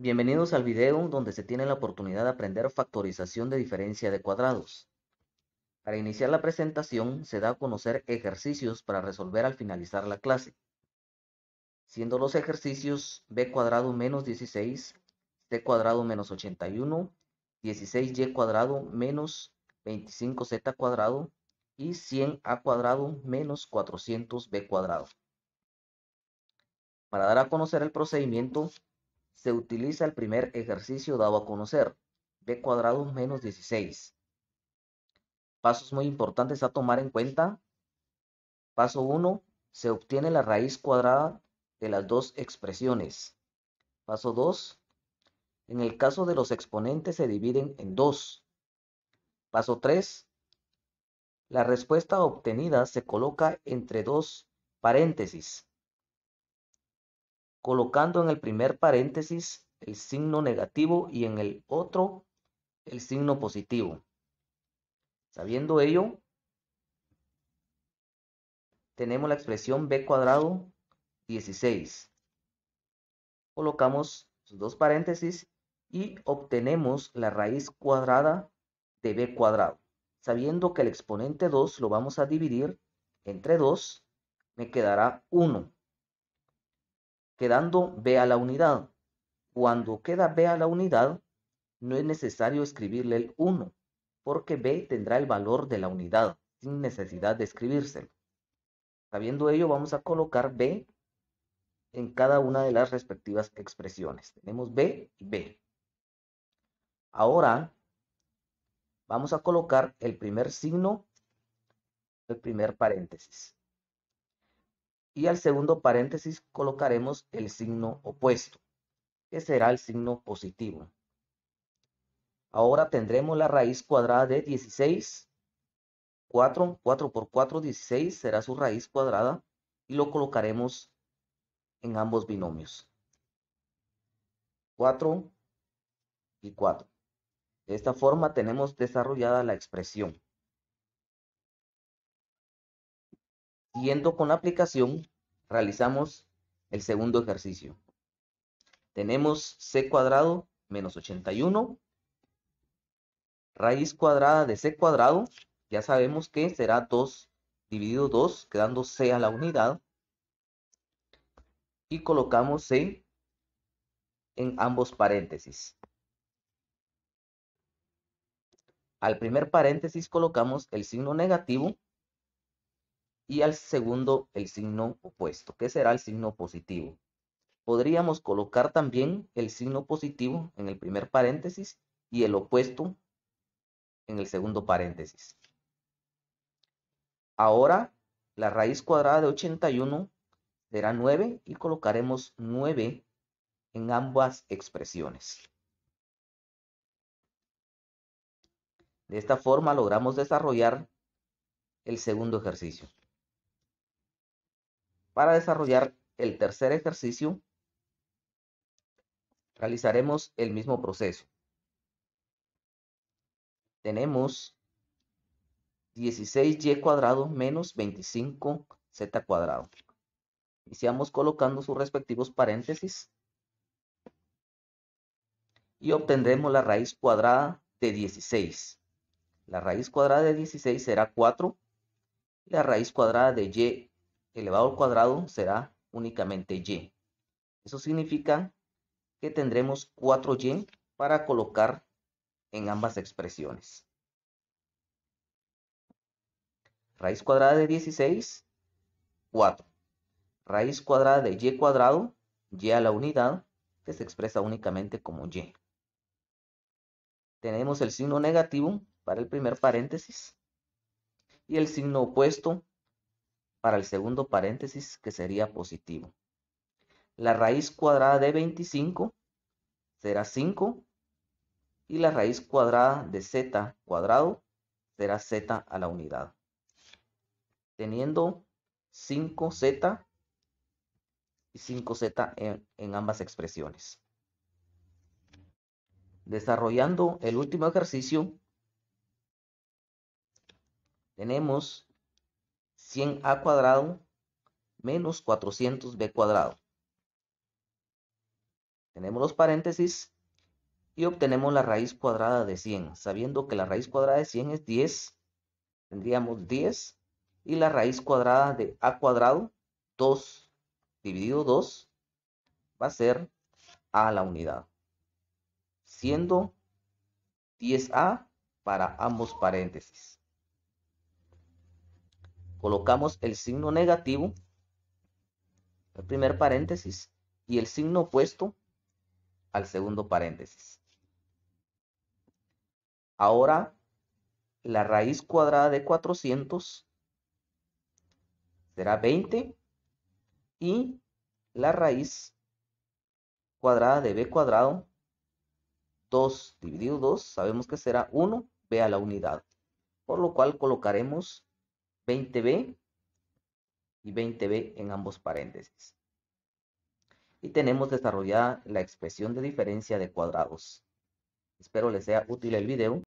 Bienvenidos al video donde se tiene la oportunidad de aprender factorización de diferencia de cuadrados. Para iniciar la presentación se da a conocer ejercicios para resolver al finalizar la clase. Siendo los ejercicios b cuadrado menos 16, c cuadrado menos 81, 16y cuadrado menos 25z cuadrado y 100a cuadrado menos 400b cuadrado. Para dar a conocer el procedimiento, se utiliza el primer ejercicio dado a conocer, b cuadrado menos 16. Pasos muy importantes a tomar en cuenta. Paso 1, se obtiene la raíz cuadrada de las dos expresiones. Paso 2, en el caso de los exponentes se dividen en dos. Paso 3, la respuesta obtenida se coloca entre dos paréntesis colocando en el primer paréntesis el signo negativo y en el otro el signo positivo. Sabiendo ello, tenemos la expresión b cuadrado 16. Colocamos sus dos paréntesis y obtenemos la raíz cuadrada de b cuadrado. Sabiendo que el exponente 2 lo vamos a dividir entre 2, me quedará 1 quedando B a la unidad. Cuando queda B a la unidad, no es necesario escribirle el 1, porque B tendrá el valor de la unidad, sin necesidad de escribírselo. Sabiendo ello, vamos a colocar B en cada una de las respectivas expresiones. Tenemos B y B. Ahora, vamos a colocar el primer signo, el primer paréntesis y al segundo paréntesis colocaremos el signo opuesto, que será el signo positivo. Ahora tendremos la raíz cuadrada de 16. 4, 4 por 4, 16 será su raíz cuadrada y lo colocaremos en ambos binomios. 4 y 4. De esta forma tenemos desarrollada la expresión. Siguiendo con la aplicación, realizamos el segundo ejercicio. Tenemos c cuadrado menos 81. Raíz cuadrada de c cuadrado, ya sabemos que será 2 dividido 2, quedando c a la unidad. Y colocamos c en ambos paréntesis. Al primer paréntesis colocamos el signo negativo y al segundo el signo opuesto, que será el signo positivo. Podríamos colocar también el signo positivo en el primer paréntesis y el opuesto en el segundo paréntesis. Ahora, la raíz cuadrada de 81 será 9 y colocaremos 9 en ambas expresiones. De esta forma logramos desarrollar el segundo ejercicio. Para desarrollar el tercer ejercicio, realizaremos el mismo proceso. Tenemos 16y cuadrado menos 25z cuadrado. Iniciamos colocando sus respectivos paréntesis y obtendremos la raíz cuadrada de 16. La raíz cuadrada de 16 será 4 y la raíz cuadrada de y elevado al cuadrado será únicamente y. Eso significa que tendremos 4y para colocar en ambas expresiones. Raíz cuadrada de 16, 4. Raíz cuadrada de y cuadrado, y a la unidad, que se expresa únicamente como y. Tenemos el signo negativo para el primer paréntesis y el signo opuesto para el segundo paréntesis que sería positivo. La raíz cuadrada de 25 será 5 y la raíz cuadrada de z cuadrado será z a la unidad. Teniendo 5z y 5z en, en ambas expresiones. Desarrollando el último ejercicio, tenemos 100a cuadrado menos 400b cuadrado. Tenemos los paréntesis y obtenemos la raíz cuadrada de 100. Sabiendo que la raíz cuadrada de 100 es 10, tendríamos 10 y la raíz cuadrada de a cuadrado, 2 dividido 2, va a ser a la unidad. Siendo 10a para ambos paréntesis colocamos el signo negativo, el primer paréntesis, y el signo opuesto al segundo paréntesis. Ahora, la raíz cuadrada de 400 será 20 y la raíz cuadrada de b cuadrado, 2 dividido 2, sabemos que será 1, b a la unidad, por lo cual colocaremos 20b y 20b en ambos paréntesis. Y tenemos desarrollada la expresión de diferencia de cuadrados. Espero les sea útil el video.